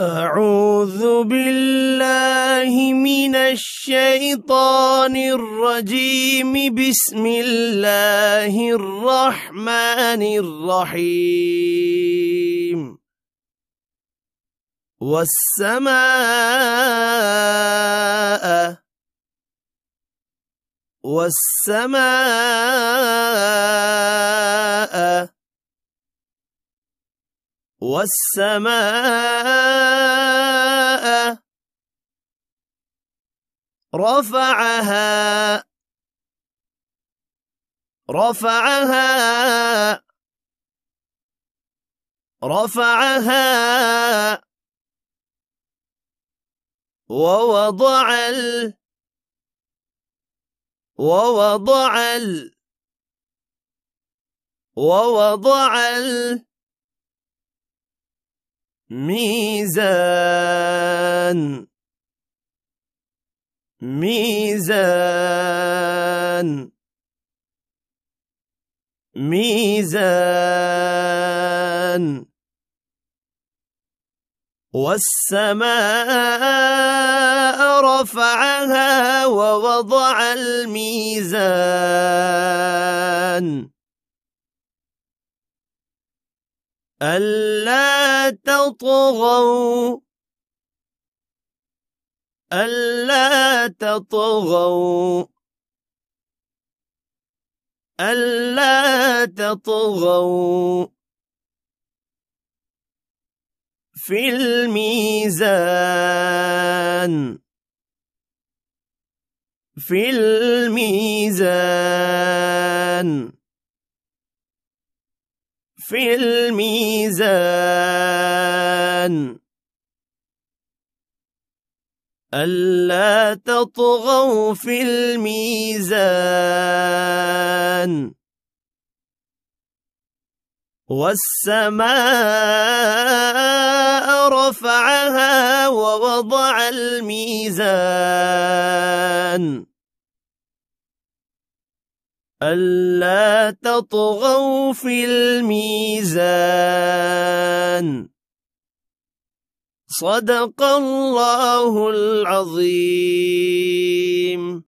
أعوذ بالله من الشيطان الرجيم بسم الله الرحمن الرحيم والسماء والسماء والسماء رفعها رفعها رفعها ووضع ال ووضع ال ووضع ال ميزان ميزان ميزان والسماء رفعها ووضع الميزان ألا تطغوا ألا تطغوا ألا تطغوا في الميزان في الميزان في الميزان ألا تطغوا في الميزان والسماء رفعها ووضع الميزان ألا تطغوا في الميزان صدق الله العظيم